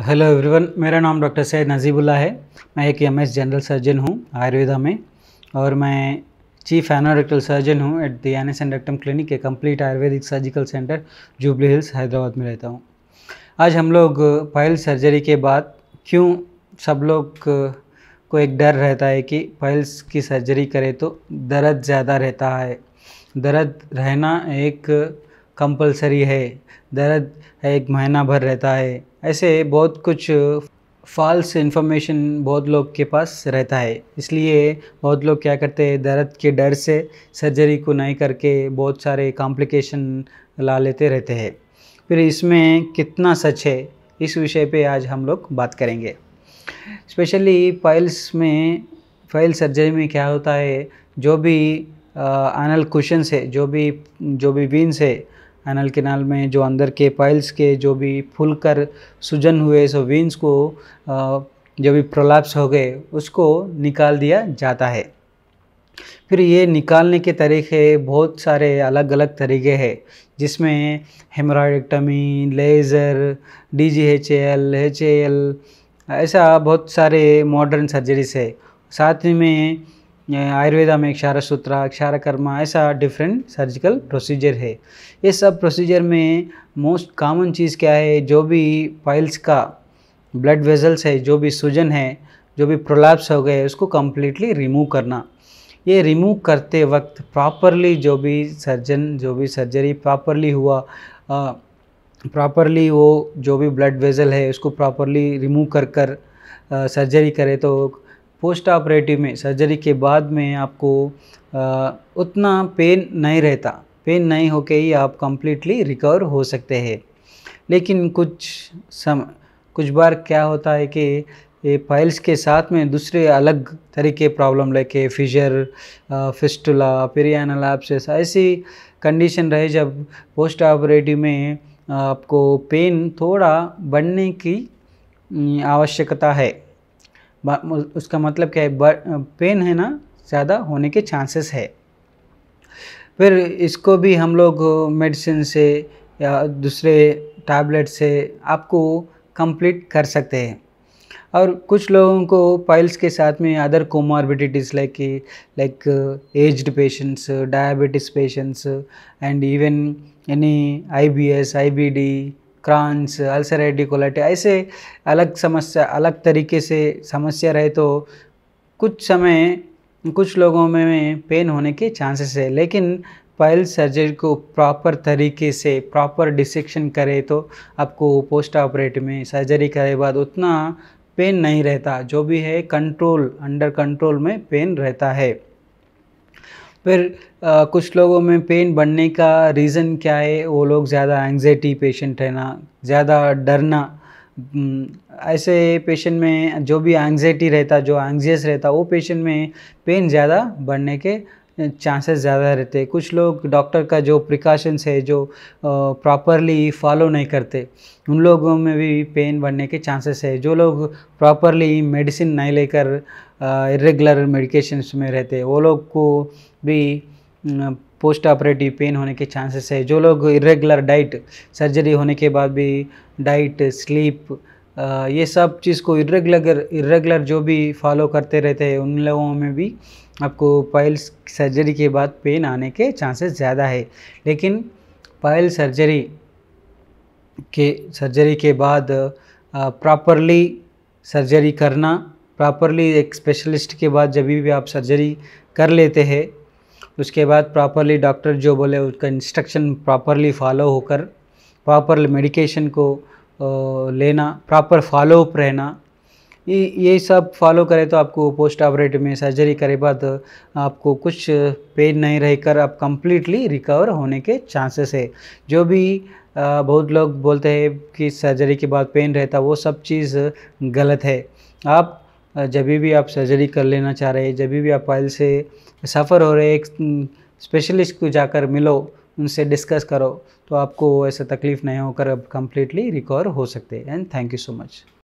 hello everyone मेरा नाम doctor Syed Najibullah है मैं एक एमएस जनरल सर्जन हूँ आयुर्वेदा में और मैं चीफ एनोरेक्टल सर्जन हूँ at the an and rectum clinic के complete Ayurvedic surgical centre Jubilee Hills Hyderabad में रहता हूँ आज हम लोग पायल सर्जरी के बाद क्यों सब लोग को एक डर रहता है कि पायल्स की सर्जरी करें तो दर्द ज़्यादा रहता है दर्द रहना एक कंपलसरी है दर्द है एक महीना भर रहता है ऐसे बहुत कुछ फॉल्स इन्फॉर्मेशन बहुत लोग के पास रहता है इसलिए बहुत लोग क्या करते हैं दर्द के डर से सर्जरी को नहीं करके बहुत सारे कॉम्प्लिकेशन ला लेते रहते हैं फिर इसमें कितना सच है इस विषय पे आज हम लोग बात करेंगे स्पेशली पाइल्स में फाइल सर्जरी में क्या होता है जो भी आ, आनल क्वेश्चन है जो भी जो भी वीन्स है एनल किनाल में जो अंदर के पाइल्स के जो भी फूल कर सूजन हुए सो वीन्स को जो भी प्रोलाप्स हो गए उसको निकाल दिया जाता है फिर ये निकालने के तरीके बहुत सारे अलग अलग तरीके हैं जिसमें haemorrhoidectomy laser D G H L H L ऐसा बहुत सारे मॉडर्न सर्जरीज है साथ ही में आयुर्वेदा में क्षार सूत्रा क्षार कर्मा ऐसा डिफरेंट सर्जिकल प्रोसीजर है ये सब प्रोसीजर में मोस्ट कॉमन चीज़ क्या है जो भी पाइल्स का ब्लड वेजल्स है जो भी सूजन है जो भी प्रोलैप्स हो गए उसको कम्प्लीटली रिमूव करना ये रिमूव करते वक्त प्रॉपरली जो भी सर्जन जो भी सर्जरी प्रॉपरली हुआ प्रॉपरली वो जो भी ब्लड वेजल है उसको प्रॉपरली रिमूव कर कर सर्जरी करे तो पोस्ट ऑपरेटिव में सर्जरी के बाद में आपको उतना पेन नहीं रहता पेन नहीं होके ही आप कम्प्लीटली रिकवर हो सकते हैं लेकिन कुछ सम कुछ बार क्या होता है कि ये फाइल्स के साथ में दूसरे अलग तरीके प्रॉब्लम लेके फिजर फिस्टुला पेरियानल एप्सेस ऐसी कंडीशन रहे जब पोस्ट ऑपरेटिव में आपको पेन थोड़ा बढ़ने की आवश्यकता है उसका मतलब क्या है पेन है ना ज़्यादा होने के चांसेस है फिर इसको भी हम लोग मेडिसिन से या दूसरे टैबलेट से आपको कंप्लीट कर सकते हैं और कुछ लोगों को पाइल्स के साथ में other comorbidities like like aged patients diabetes patients and even any IBS IBD Crohn's ulcer colitis ऐसे अलग समस्या अलग तरीके से समस्या रहे तो कुछ समय कुछ लोगों में पेन होने के चांसेस है लेकिन पायल सर्जरी को प्रॉपर तरीके से प्रॉपर डिसेक्शन करे तो आपको पोस्ट ऑपरेट में सर्जरी करे बाद उतना पेन नहीं रहता जो भी है कंट्रोल अंडर कंट्रोल में पेन रहता है फिर आ, कुछ लोगों में पेन बढ़ने का रीज़न क्या है वो लोग ज़्यादा एंगजाइटी पेशेंट है ना ज़्यादा डरना ऐसे पेशेंट में जो भी एंगजाइटी रहता जो एंगजियस रहता वो पेशेंट में पेन ज़्यादा बढ़ने के चांसेस ज़्यादा रहते हैं कुछ लोग डॉक्टर का जो प्रिकॉशंस है जो प्रॉपरली फॉलो नहीं करते उन लोगों में भी पेन बढ़ने के चांसेस है जो लोग प्रॉपरली मेडिसिन नहीं लेकर इरेगुलर मेडिकेशंस में रहते हैं वो लोग को भी पोस्ट ऑपरेटिव पेन होने के चांसेस है जो लोग इरेगुलर डाइट सर्जरी होने के बाद भी डाइट स्लीप ये सब चीज़ को इरेगुलर इरेगुलर जो भी फॉलो करते रहते हैं उन लोगों में भी आपको पाइल्स सर्जरी के बाद पेन आने के चांसेस ज़्यादा है लेकिन पाइल सर्जरी के सर्जरी के बाद प्रॉपरली सर्जरी करना प्रॉपरली एक स्पेशलिस्ट के बाद जब भी आप सर्जरी कर लेते हैं उसके बाद प्रॉपरली डॉक्टर जो बोले उसका इंस्ट्रक्शन प्रॉपरली फॉलो होकर प्रॉपर मेडिकेशन को लेना प्रॉपर फॉलोअप रहना ये ये सब फॉलो करें तो आपको पोस्ट ऑपरेटिव में सर्जरी करे बाद आपको कुछ पेन नहीं रहकर आप कम्प्लीटली रिकवर होने के चांसेस है जो भी बहुत लोग बोलते हैं कि सर्जरी के बाद पेन रहता वो सब चीज़ गलत है आप जब भी आप सर्जरी कर लेना चाह रहे हैं जब भी आप पाइल से सफ़र हो रहे एक स्पेशलिस्ट को जाकर मिलो उनसे डिस्कस करो तो आपको ऐसा तकलीफ़ नहीं होकर अब कम्प्लीटली रिकवर हो सकते and thank you so much